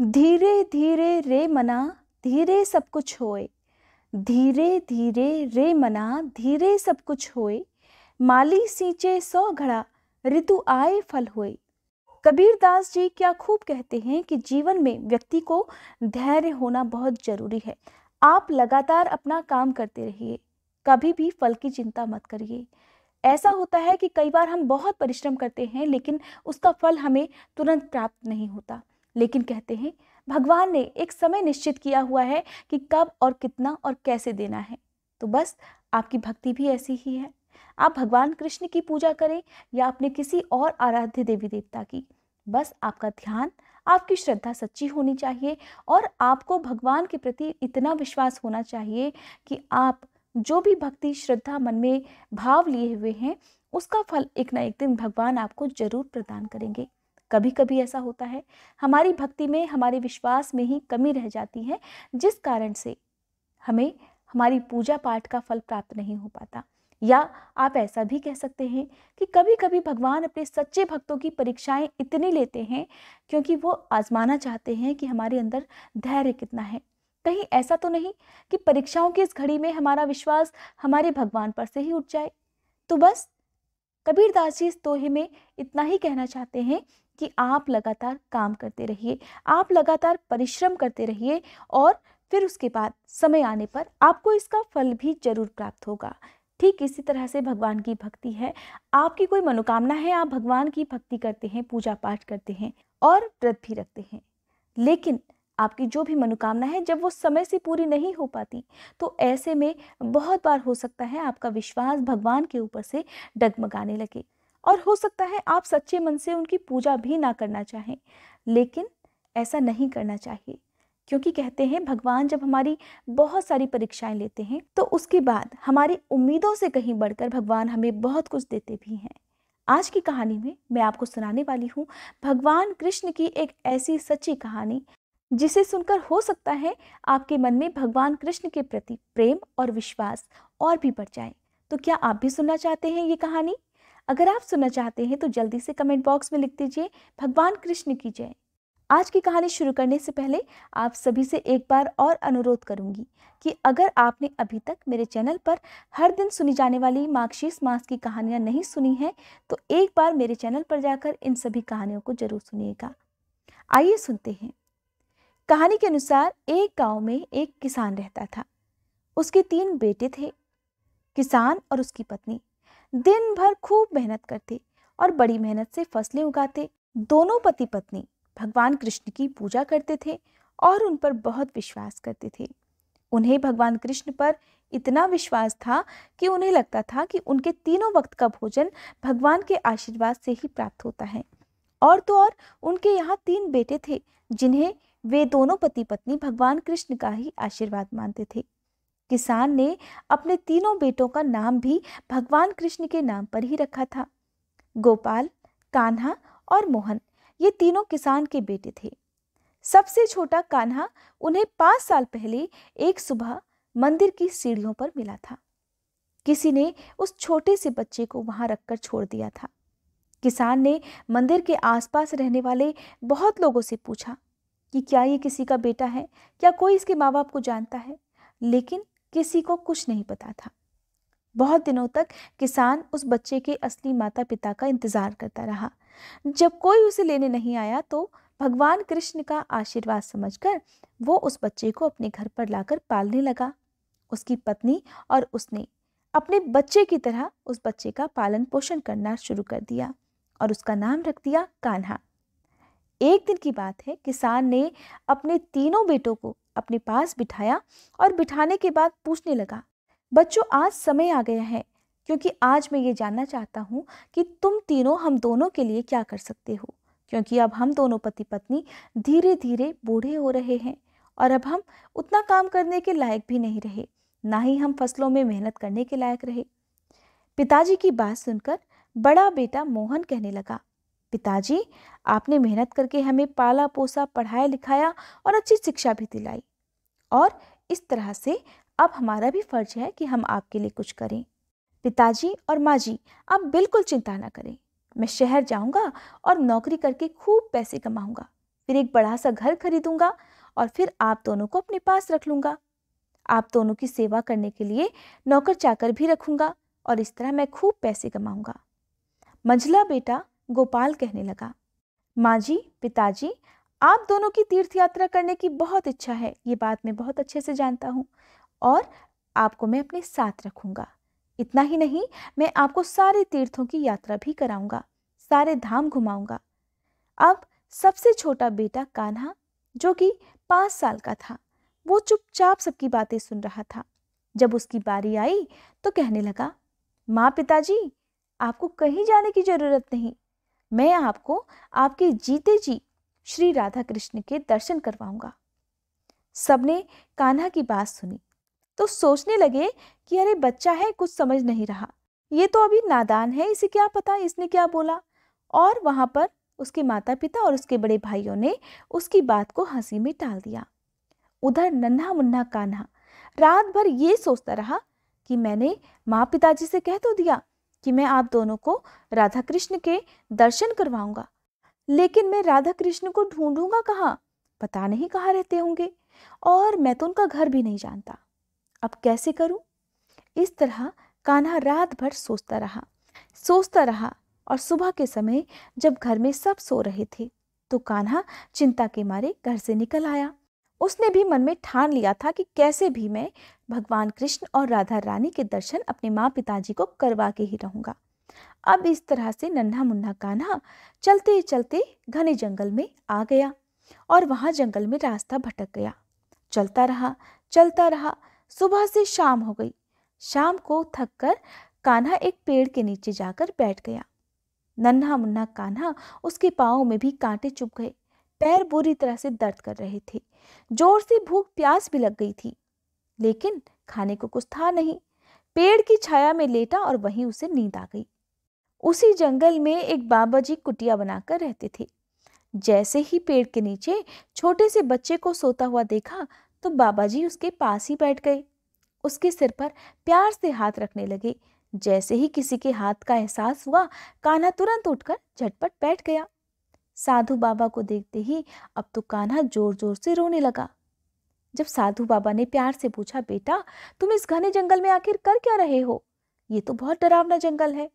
धीरे धीरे रे मना धीरे सब कुछ होए धीरे धीरे रे मना धीरे सब कुछ होए माली सींचे सौ घड़ा ऋतु आए फल होए कबीर दास जी क्या खूब कहते हैं कि जीवन में व्यक्ति को धैर्य होना बहुत ज़रूरी है आप लगातार अपना काम करते रहिए कभी भी फल की चिंता मत करिए ऐसा होता है कि कई बार हम बहुत परिश्रम करते हैं लेकिन उसका फल हमें तुरंत प्राप्त नहीं होता लेकिन कहते हैं भगवान ने एक समय निश्चित किया हुआ है कि कब और कितना और कैसे देना है तो बस आपकी भक्ति भी ऐसी ही है आप भगवान कृष्ण की पूजा करें या अपने किसी और आराध्य देवी देवता की बस आपका ध्यान आपकी श्रद्धा सच्ची होनी चाहिए और आपको भगवान के प्रति इतना विश्वास होना चाहिए कि आप जो भी भक्ति श्रद्धा मन में भाव लिए हुए हैं उसका फल एक ना एक दिन भगवान आपको जरूर प्रदान करेंगे कभी कभी ऐसा होता है हमारी भक्ति में हमारे विश्वास में ही कमी रह जाती है जिस कारण से हमें हमारी पूजा पाठ का फल प्राप्त नहीं हो पाता या आप ऐसा भी कह सकते हैं कि कभी कभी भगवान अपने सच्चे भक्तों की परीक्षाएं इतनी लेते हैं क्योंकि वो आजमाना चाहते हैं कि हमारे अंदर धैर्य कितना है कहीं ऐसा तो नहीं कि परीक्षाओं की इस घड़ी में हमारा विश्वास हमारे भगवान पर से ही उठ जाए तो बस कबीरदास जी इस दोहे में इतना ही कहना चाहते हैं कि आप लगातार काम करते रहिए आप लगातार परिश्रम करते रहिए और फिर उसके बाद समय आने पर आपको इसका फल भी जरूर प्राप्त होगा ठीक इसी तरह से भगवान की भक्ति है आपकी कोई मनोकामना है आप भगवान की भक्ति करते हैं पूजा पाठ करते हैं और व्रत भी रखते हैं लेकिन आपकी जो भी मनोकामना है जब वो समय से पूरी नहीं हो पाती तो ऐसे में बहुत बार हो सकता है आपका विश्वास भगवान के ऊपर से डगमगाने लगे और हो सकता है आप सच्चे मन से उनकी पूजा भी ना करना चाहें लेकिन ऐसा नहीं करना चाहिए क्योंकि कहते हैं भगवान जब हमारी बहुत सारी परीक्षाएं लेते हैं तो उसके बाद हमारी उम्मीदों से कहीं बढ़कर भगवान हमें बहुत कुछ देते भी हैं आज की कहानी में मैं आपको सुनाने वाली हूँ भगवान कृष्ण की एक ऐसी सच्ची कहानी जिसे सुनकर हो सकता है आपके मन में भगवान कृष्ण के प्रति प्रेम और विश्वास और भी बढ़ जाए तो क्या आप भी सुनना चाहते हैं ये कहानी अगर आप सुनना चाहते हैं तो जल्दी से कमेंट बॉक्स में लिख दीजिए भगवान कृष्ण की जय आज की कहानी शुरू करने से पहले आप सभी से एक बार और अनुरोध करूंगी कि अगर आपने अभी तक मेरे चैनल पर हर दिन सुनी जाने वाली मार्क्शीस मास की कहानियां नहीं सुनी हैं तो एक बार मेरे चैनल पर जाकर इन सभी कहानियों को जरूर सुनिएगा आइए सुनते हैं कहानी के अनुसार एक गांव में एक किसान रहता था उसके तीन बेटे थे किसान और उसकी पत्नी दिन भर खूब मेहनत करते और बड़ी मेहनत से फसलें उगाते दोनों पति पत्नी भगवान कृष्ण की पूजा करते थे और उन पर बहुत विश्वास करते थे उन्हें भगवान कृष्ण पर इतना विश्वास था कि उन्हें लगता था कि उनके तीनों वक्त का भोजन भगवान के आशीर्वाद से ही प्राप्त होता है और तो और उनके यहाँ तीन बेटे थे जिन्हें वे दोनों पति पत्नी भगवान कृष्ण का ही आशीर्वाद मानते थे किसान ने अपने तीनों बेटों का नाम भी भगवान कृष्ण के नाम पर ही रखा था गोपाल कान्हा और मोहन ये तीनों किसान के बेटे थे सबसे छोटा कान्हा उन्हें पांच साल पहले एक सुबह मंदिर की सीढ़ियों पर मिला था किसी ने उस छोटे से बच्चे को वहां रखकर छोड़ दिया था किसान ने मंदिर के आसपास रहने वाले बहुत लोगों से पूछा कि क्या ये किसी का बेटा है क्या कोई इसके माँ बाप को जानता है लेकिन किसी को कुछ नहीं पता था बहुत दिनों तक किसान उस बच्चे के असली माता पिता का इंतज़ार करता रहा जब कोई उसे लेने नहीं आया तो भगवान कृष्ण का आशीर्वाद समझकर वो उस बच्चे को अपने घर पर लाकर पालने लगा उसकी पत्नी और उसने अपने बच्चे की तरह उस बच्चे का पालन पोषण करना शुरू कर दिया और उसका नाम रख दिया कान्हा एक दिन की बात है किसान ने अपने तीनों बेटों को अपने पास बिठाया और बिठाने के बाद पूछने लगा बच्चों आज समय आ गया है क्योंकि आज मैं ये जानना चाहता हूँ कि तुम तीनों हम दोनों के लिए क्या कर सकते हो क्योंकि अब हम दोनों पति पत्नी धीरे धीरे बूढ़े हो रहे हैं और अब हम उतना काम करने के लायक भी नहीं रहे ना ही हम फसलों में मेहनत करने के लायक रहे पिताजी की बात सुनकर बड़ा बेटा मोहन कहने लगा पिताजी आपने मेहनत करके हमें पाला पोसा पढ़ाया लिखाया और अच्छी शिक्षा भी दिलाई और इस तरह से अब हमारा भी फर्ज है कि हम आपके लिए कुछ करें पिताजी और माँ जी आप बिल्कुल चिंता ना करें मैं शहर जाऊंगा और नौकरी करके खूब पैसे कमाऊंगा फिर एक बड़ा सा घर खरीदूंगा और फिर आप दोनों को अपने पास रख लूंगा आप दोनों की सेवा करने के लिए नौकर चाकर भी रखूंगा और इस तरह मैं खूब पैसे कमाऊंगा मंझला बेटा गोपाल कहने लगा माँ जी पिताजी आप दोनों की तीर्थ यात्रा करने की बहुत इच्छा है ये बात मैं बहुत अच्छे से जानता हूँ और आपको मैं अपने साथ रखूँगा इतना ही नहीं मैं आपको सारे तीर्थों की यात्रा भी कराऊंगा सारे धाम घुमाऊंगा अब सबसे छोटा बेटा कान्हा जो कि पाँच साल का था वो चुपचाप सबकी बातें सुन रहा था जब उसकी बारी आई तो कहने लगा माँ पिताजी आपको कहीं जाने की ज़रूरत नहीं मैं आपको आपके जीते जी श्री राधा कृष्ण के दर्शन करवाऊंगा सबने कान्हा की बात सुनी तो सोचने लगे कि अरे बच्चा है कुछ समझ नहीं रहा ये तो अभी नादान है इसे क्या पता इसने क्या बोला और वहां पर उसके माता पिता और उसके बड़े भाइयों ने उसकी बात को हंसी में टाल दिया उधर नन्हा मुन्ना कान्हा रात भर ये सोचता रहा कि मैंने माँ पिताजी से कह तो दिया कि मैं आप दोनों को राधा कृष्ण के दर्शन करवाऊंगा लेकिन मैं राधा कृष्ण को ढूंढूंगा कहाँ पता नहीं कहाँ रहते होंगे और मैं तो उनका घर भी नहीं जानता अब कैसे करूं इस तरह कान्हा रात भर सोचता रहा सोचता रहा और सुबह के समय जब घर में सब सो रहे थे तो कान्हा चिंता के मारे घर से निकल आया उसने भी मन में ठान लिया था कि कैसे भी मैं भगवान कृष्ण और राधा रानी के दर्शन अपने माँ पिताजी को करवा के ही रहूँगा अब इस तरह से नन्हा मुन्ना कान्हा चलते चलते घने जंगल में आ गया और वहाँ जंगल में रास्ता भटक गया चलता रहा चलता रहा सुबह से शाम हो गई शाम को थक कर कान्हा एक पेड़ के नीचे जाकर बैठ गया नन्हा मुन्ना कान्हा उसके पाँव में भी कांटे चुप गए पैर बुरी तरह से दर्द कर रहे थे जोर से भूख प्यास भी लग गई थी लेकिन खाने को कुछ था नहीं पेड़ की छाया में लेटा और वहीं उसे नींद आ गई उसी जंगल में एक बाबा जी कुटिया बनाकर रहते थे जैसे ही पेड़ के नीचे छोटे से बच्चे को सोता हुआ देखा तो बाबा जी उसके पास ही बैठ गए उसके सिर पर प्यार से हाथ रखने लगे जैसे ही किसी के हाथ का एहसास हुआ कान्हा तुरंत उठकर झटपट बैठ गया साधु बाबा को देखते ही अब तो कान्हा जोर जोर से रोने लगा जब साधु बाबा ने प्यार से पूछा बेटा तुम इस घने जंगल में आखिर कर क्या रहे हो ये तो बहुत डरावना जंगल है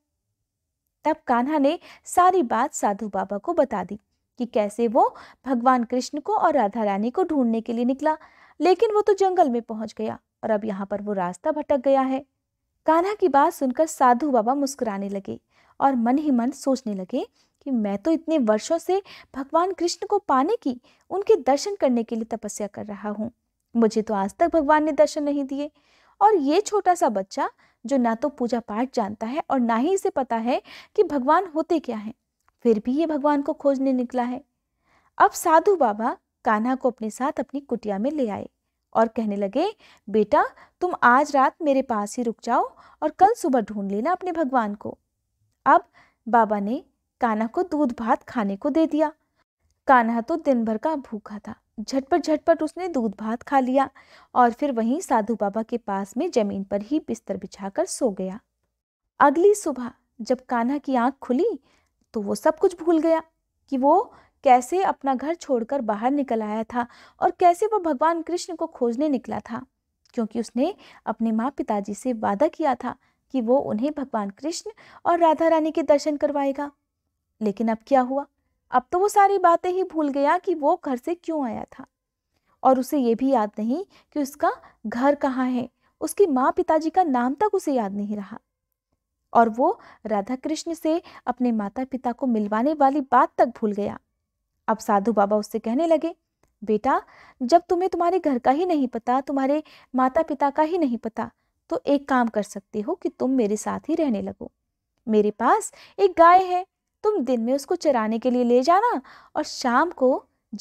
तब कान्हा ने सारी बात साधु बाबा को बता दी कि कैसे वो भगवान कृष्ण को और राधा रानी को ढूंढने के लिए निकला लेकिन वो तो जंगल में पहुंच गया और अब यहाँ पर वो रास्ता भटक गया है कान्हा की बात सुनकर साधु बाबा मुस्कुराने लगे और मन ही मन सोचने लगे कि मैं तो इतने वर्षों से भगवान कृष्ण को पाने की उनके दर्शन करने के लिए तपस्या कर रहा हूँ मुझे तो आज तक भगवान ने दर्शन नहीं दिए और ये छोटा सा बच्चा जो ना तो पूजा पाठ जानता है और ना ही इसे पता है कि भगवान होते क्या हैं फिर भी ये भगवान को खोजने निकला है अब साधु बाबा कान्हा को अपने साथ अपनी कुटिया में ले आए और कहने लगे बेटा तुम आज रात मेरे पास ही रुक जाओ और कल सुबह ढूंढ लेना अपने भगवान को अब बाबा ने कान्हा को दूध भात खाने को दे दिया कान्हा तो दिन भर का भूखा था झटपट झटपट उसने दूध भात खा लिया और फिर वहीं साधु बाबा के पास में जमीन पर ही बिस्तर बिछाकर सो गया अगली सुबह जब कान्हा की आंख खुली तो वो सब कुछ भूल गया कि वो कैसे अपना घर छोड़कर बाहर निकल आया था और कैसे वो भगवान कृष्ण को खोजने निकला था क्योंकि उसने अपने माँ पिताजी से वादा किया था कि वो उन्हें भगवान कृष्ण और राधा रानी के दर्शन करवाएगा लेकिन अब क्या हुआ अब तो वो सारी बातें ही भूल गया कि वो घर से क्यों आया था और उसे ये भी याद नहीं कि उसका घर कहाँ है उसकी माँ पिताजी का नाम तक उसे याद नहीं रहा और वो राधा कृष्ण से अपने माता पिता को मिलवाने वाली बात तक भूल गया अब साधु बाबा उससे कहने लगे बेटा जब तुम्हें तुम्हारे घर का ही नहीं पता तुम्हारे माता पिता का ही नहीं पता तो एक काम कर सकते हो कि तुम मेरे साथ ही रहने लगो मेरे पास एक गाय है तुम दिन में उसको चराने के लिए ले जाना और शाम को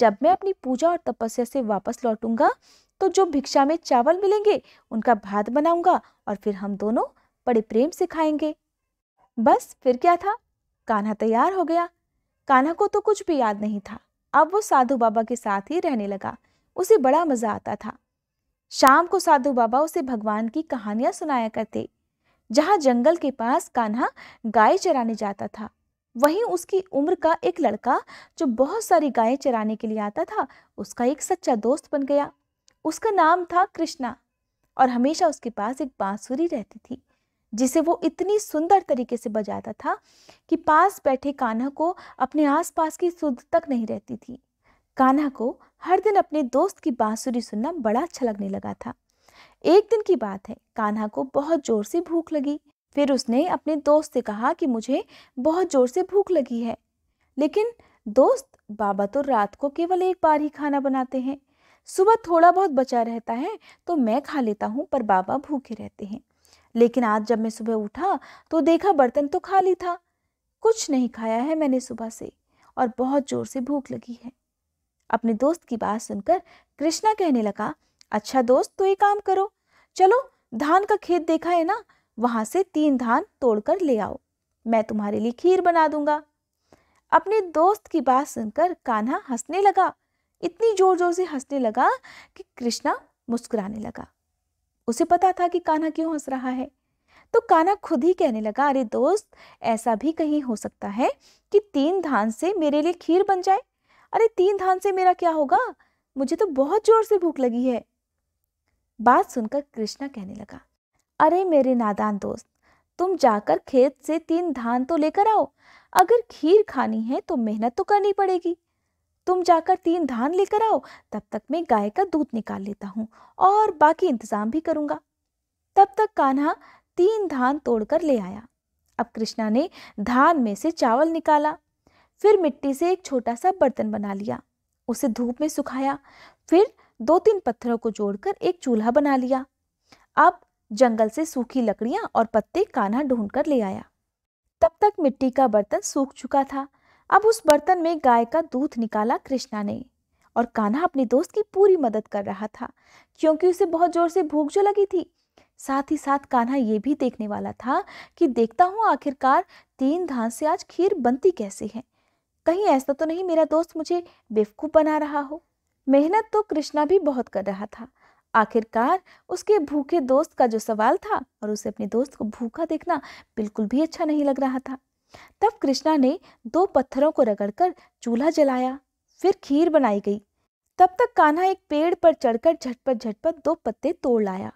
जब मैं अपनी पूजा और तपस्या से वापस लौटूंगा तो जो भिक्षा में चावल मिलेंगे उनका भात बनाऊंगा और फिर हम दोनों बड़े प्रेम से खाएंगे बस फिर क्या था कान्हा तैयार हो गया कान्हा को तो कुछ भी याद नहीं था अब वो साधु बाबा के साथ ही रहने लगा उसे बड़ा मज़ा आता था शाम को साधु बाबा उसे भगवान की कहानियां सुनाया करते जहां जंगल के पास कान्हा गाय चराने जाता था वहीं उसकी उम्र का एक लड़का जो बहुत सारी गायें चराने के लिए आता था उसका एक सच्चा दोस्त बन गया उसका नाम था कृष्णा और हमेशा उसके पास एक बांसुरी रहती थी जिसे वो इतनी सुंदर तरीके से बजाता था कि पास बैठे कान्हा को अपने आसपास की सुध तक नहीं रहती थी कान्हा को हर दिन अपने दोस्त की बांसुरी सुनना बड़ा अच्छा लगने लगा था एक दिन की बात है कान्हा को बहुत जोर से भूख लगी फिर उसने अपने दोस्त से कहा कि मुझे बहुत ज़ोर से भूख लगी है लेकिन दोस्त बाबा तो रात को केवल एक बार ही खाना बनाते हैं सुबह थोड़ा बहुत बचा रहता है तो मैं खा लेता हूँ पर बाबा भूखे रहते हैं लेकिन आज जब मैं सुबह उठा तो देखा बर्तन तो खाली था कुछ नहीं खाया है मैंने सुबह से और बहुत ज़ोर से भूख लगी है अपने दोस्त की बात सुनकर कृष्णा कहने लगा अच्छा दोस्त तो ये काम करो चलो धान का खेत देखा है ना वहां से तीन धान तोड़कर ले आओ मैं तुम्हारे लिए खीर बना दूंगा अपने दोस्त की बात सुनकर कान्हा हंसने लगा इतनी जोर जोर से हंसने लगा कि कृष्णा मुस्कुराने लगा उसे पता था कि कान्हा क्यों हंस रहा है तो कान्हा खुद ही कहने लगा अरे दोस्त ऐसा भी कहीं हो सकता है कि तीन धान से मेरे लिए खीर बन जाए अरे तीन धान से मेरा क्या होगा मुझे तो बहुत जोर से भूख लगी है बात सुनकर कृष्णा कहने लगा अरे मेरे नादान दोस्त तुम जाकर खेत से तीन धान तो लेकर आओ अगर खीर खानी है तो मेहनत तो करनी पड़ेगी तुम जाकर तीन धान लेकर आओ तब तक मैं गाय का दूध निकाल लेता हूँ और बाकी इंतज़ाम भी करूँगा तब तक कान्हा तीन धान तोड़कर ले आया अब कृष्णा ने धान में से चावल निकाला फिर मिट्टी से एक छोटा सा बर्तन बना लिया उसे धूप में सुखाया फिर दो तीन पत्थरों को जोड़कर एक चूल्हा बना लिया अब जंगल से सूखी लकड़ियां और पत्ते कान्हा ढूंढ कर ले आया तब तक मिट्टी का बर्तन सूख चुका था अब उस बर्तन में गाय का दूध निकाला कृष्णा ने और कान्हा अपने दोस्त की पूरी मदद कर रहा था क्योंकि उसे बहुत जोर से भूख जो लगी थी साथ ही साथ कान्हा ये भी देखने वाला था कि देखता हूँ आखिरकार तीन धान से आज खीर बनती कैसे है कहीं ऐसा तो नहीं मेरा दोस्त मुझे बेवकूफ़ बना रहा हो मेहनत तो कृष्णा भी बहुत कर रहा था आखिरकार उसके भूखे दोस्त का जो सवाल था और उसे अपने दोस्त को भूखा देखना बिल्कुल भी अच्छा नहीं लग रहा था तब कृष्णा ने दो पत्थरों को रगड़कर चूल्हा जलाया फिर खीर बनाई गई तब तक कान्हा एक पेड़ पर चढ़कर झटपट झटपट दो पत्ते तोड़ लाया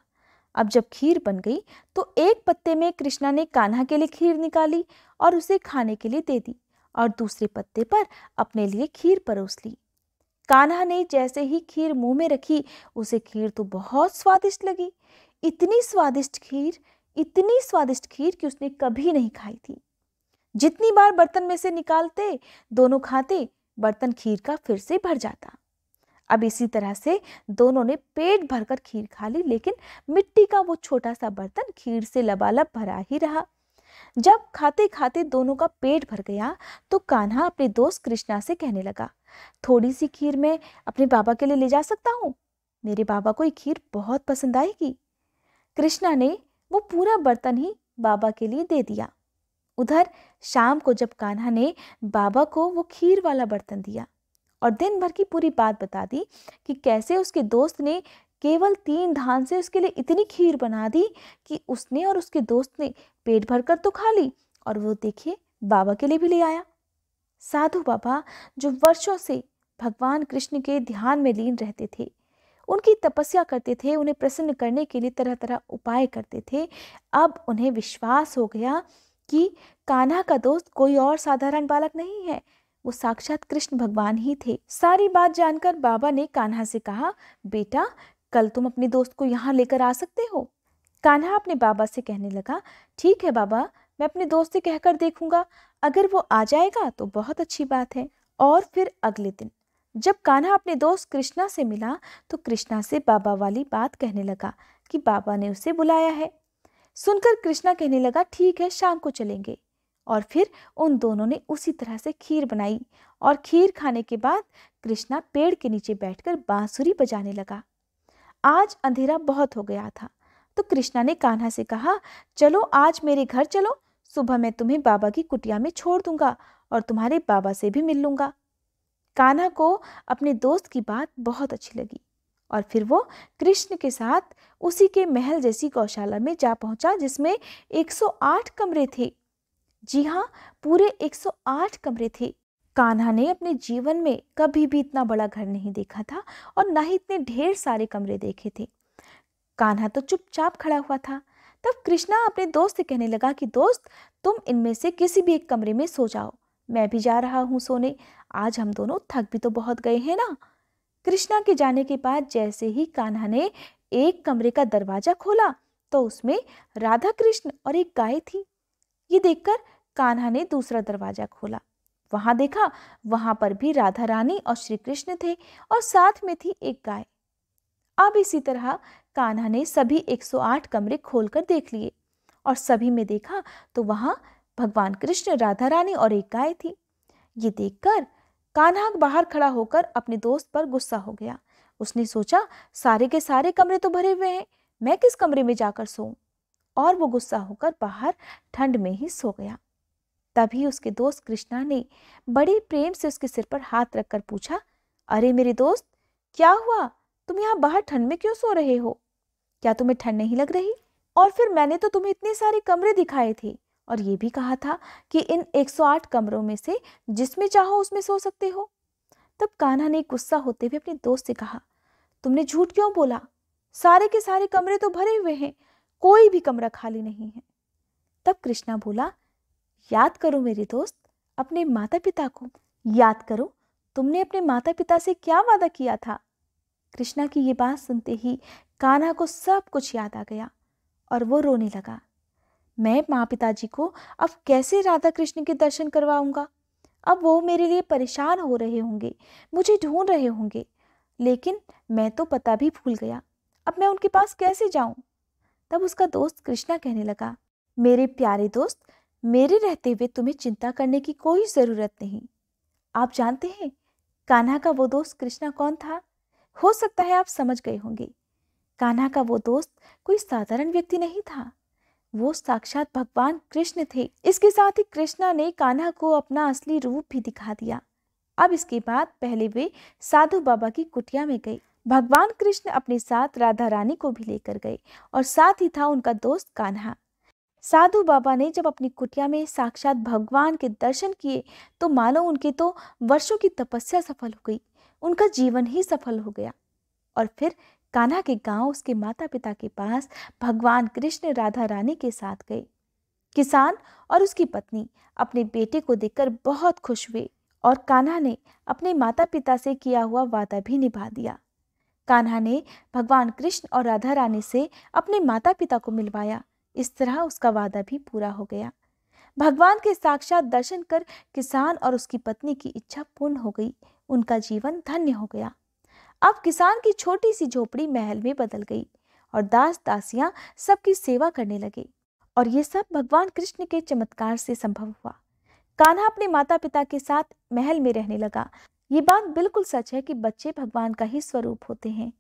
अब जब खीर बन गई तो एक पत्ते में कृष्णा ने कान्हा के लिए खीर निकाली और उसे खाने के लिए दे दी और दूसरे पत्ते पर अपने लिए खीर परोस ली कान्हा ने जैसे ही खीर मुंह में रखी उसे खीर तो बहुत स्वादिष्ट लगी इतनी स्वादिष्ट खीर इतनी स्वादिष्ट खीर कि उसने कभी नहीं खाई थी जितनी बार बर्तन में से निकालते दोनों खाते बर्तन खीर का फिर से भर जाता अब इसी तरह से दोनों ने पेट भरकर खीर खा ली लेकिन मिट्टी का वो छोटा सा बर्तन खीर से लबालब भरा ही रहा जब खाते खाते दोनों का पेट भर गया तो कान्हा अपने दोस्त कृष्णा से कहने लगा थोड़ी सी खीर मैं अपने बाबा के लिए ले जा सकता हूँ मेरे बाबा को ये खीर बहुत पसंद आएगी कृष्णा ने वो पूरा बर्तन ही बाबा के लिए दे दिया उधर शाम को जब कान्हा ने बाबा को वो खीर वाला बर्तन दिया और दिन भर की पूरी बात बता दी कि कैसे उसके दोस्त ने केवल तीन धान से उसके लिए इतनी खीर बना दी कि उसने और उसके दोस्त ने पेट भरकर तो खा ली और वो देखिए बाबा के लिए भी ले आया साधु बाबा जो वर्षों से भगवान कृष्ण के ध्यान में लीन रहते थे उनकी तपस्या करते थे उन्हें प्रसन्न करने के लिए तरह तरह उपाय करते थे अब उन्हें विश्वास हो गया कि कान्हा का दोस्त कोई और साधारण बालक नहीं है वो साक्षात कृष्ण भगवान ही थे सारी बात जानकर बाबा ने कान्हा से कहा बेटा कल तुम अपने दोस्त को यहाँ लेकर आ सकते हो कान्हा अपने बाबा से कहने लगा ठीक है बाबा मैं अपने दोस्त से कहकर देखूंगा अगर वो आ जाएगा तो बहुत अच्छी बात है और फिर अगले दिन जब कान्हा अपने दोस्त कृष्णा से मिला तो कृष्णा से बाबा वाली बात कहने लगा कि बाबा ने उसे बुलाया है सुनकर कृष्णा कहने लगा ठीक है शाम को चलेंगे और फिर उन दोनों ने उसी तरह से खीर बनाई और खीर खाने के बाद कृष्णा पेड़ के नीचे बैठकर बांसुरी बजाने लगा आज अंधेरा बहुत हो गया था तो कृष्णा ने कान्हा से कहा चलो आज मेरे घर चलो सुबह मैं तुम्हें बाबा की कुटिया में छोड़ दूंगा और तुम्हारे बाबा से भी मिल लूंगा कान्हा को अपने दोस्त की बात बहुत अच्छी लगी और फिर वो कृष्ण के साथ उसी के महल जैसी गौशाला में जा पहुंचा जिसमें 108 कमरे थे जी हाँ पूरे 108 कमरे थे कान्हा ने अपने जीवन में कभी भी इतना बड़ा घर नहीं देखा था और ना ही इतने ढेर सारे कमरे देखे थे कान्हा तो चुपचाप खड़ा हुआ था तब कृष्णा अपने दोस्त से कहने लगा कि दोस्त तुम इनमें से किसी भी एक कमरे में सो जाओ मैं भी जा रहा हूँ सोने आज हम दोनों थक भी तो बहुत गए हैं ना कृष्णा के जाने के बाद जैसे ही कान्हा ने एक कमरे का दरवाजा खोला तो उसमें राधा कृष्ण और एक गाय थी ये देखकर कान्हा ने दूसरा दरवाजा खोला वहां देखा वहां पर भी राधा रानी और श्री कृष्ण थे और साथ में थी एक गाय अब इसी तरह कान्हा ने सभी 108 कमरे खोलकर देख लिए और सभी में देखा तो वहां भगवान कृष्ण राधा रानी और एक गाय थी ये देखकर कान्हा बाहर खड़ा होकर अपने दोस्त पर गुस्सा हो गया उसने सोचा सारे के सारे कमरे तो भरे हुए हैं मैं किस कमरे में जाकर सोऊं और वो गुस्सा होकर बाहर ठंड में ही सो गया तभी उसके दोस्त कृष्णा ने बड़े प्रेम से उसके सिर पर हाथ रखकर पूछा अरे मेरे दोस्त क्या हुआ तुम यहाँ बाहर ठंड में क्यों सो रहे हो क्या तुम्हें ठंड नहीं लग रही और फिर मैंने तो तुम्हें इतने सारे कमरे दिखाए थे और ये भी कहा था कि इन 108 कमरों में से जिसमें चाहो उसमें सो सकते हो तब कान्हा ने गुस्सा होते हुए अपने दोस्त से कहा तुमने झूठ क्यों बोला सारे के सारे कमरे तो भरे हुए हैं कोई भी कमरा खाली नहीं है तब कृष्णा बोला याद करो मेरे दोस्त अपने माता पिता को याद करो तुमने अपने माता पिता से क्या वादा किया था कृष्णा की ये बात सुनते ही कान्हा को सब कुछ याद आ गया और वो रोने लगा मैं माँ पिताजी को अब कैसे राधा कृष्ण के दर्शन करवाऊंगा अब वो मेरे लिए परेशान हो रहे होंगे मुझे ढूंढ रहे होंगे लेकिन मैं तो पता भी भूल गया अब मैं उनके पास कैसे जाऊं तब उसका दोस्त कृष्णा कहने लगा मेरे प्यारे दोस्त मेरे रहते हुए तुम्हें चिंता करने की कोई ज़रूरत नहीं आप जानते हैं कान्हा का वो दोस्त कृष्णा कौन था हो सकता है आप समझ गए होंगे कान्हा का वो दोस्त कोई साधारण व्यक्ति नहीं था वो साक्षात भगवान कृष्ण थे इसके साथ ही कृष्णा ने कान्हा को अपना असली रूप भी दिखा दिया अब इसके बाद पहले वे साधु बाबा की कुटिया में गई भगवान कृष्ण अपने साथ राधा रानी को भी लेकर गए और साथ ही था उनका दोस्त कान्हा साधु बाबा ने जब अपनी कुटिया में साक्षात भगवान के दर्शन किए तो मानो उनकी तो वर्षों की तपस्या सफल हो गई उनका जीवन ही सफल हो गया और फिर कान्हा के गांव उसके माता पिता के पास भगवान कृष्ण राधा रानी के साथ गए किसान और उसकी पत्नी अपने बेटे को देखकर बहुत खुश हुए और कान्हा ने अपने माता पिता से किया हुआ वादा भी निभा दिया कान्हा ने भगवान कृष्ण और राधा रानी से अपने माता पिता को मिलवाया इस तरह उसका वादा भी पूरा हो गया भगवान के साक्षात दर्शन कर किसान और उसकी पत्नी की इच्छा पूर्ण हो गई उनका जीवन धन्य हो गया अब किसान की छोटी सी झोपड़ी महल में बदल गई और दास दासियां सबकी सेवा करने लगे और ये सब भगवान कृष्ण के चमत्कार से संभव हुआ कान्हा अपने माता पिता के साथ महल में रहने लगा ये बात बिल्कुल सच है कि बच्चे भगवान का ही स्वरूप होते हैं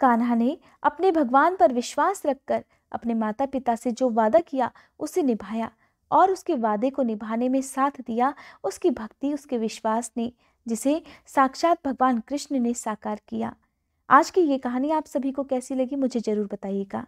कान्हा ने अपने भगवान पर विश्वास रखकर अपने माता पिता से जो वादा किया उसे निभाया और उसके वादे को निभाने में साथ दिया उसकी भक्ति उसके विश्वास ने जिसे साक्षात भगवान कृष्ण ने साकार किया आज की ये कहानी आप सभी को कैसी लगी मुझे ज़रूर बताइएगा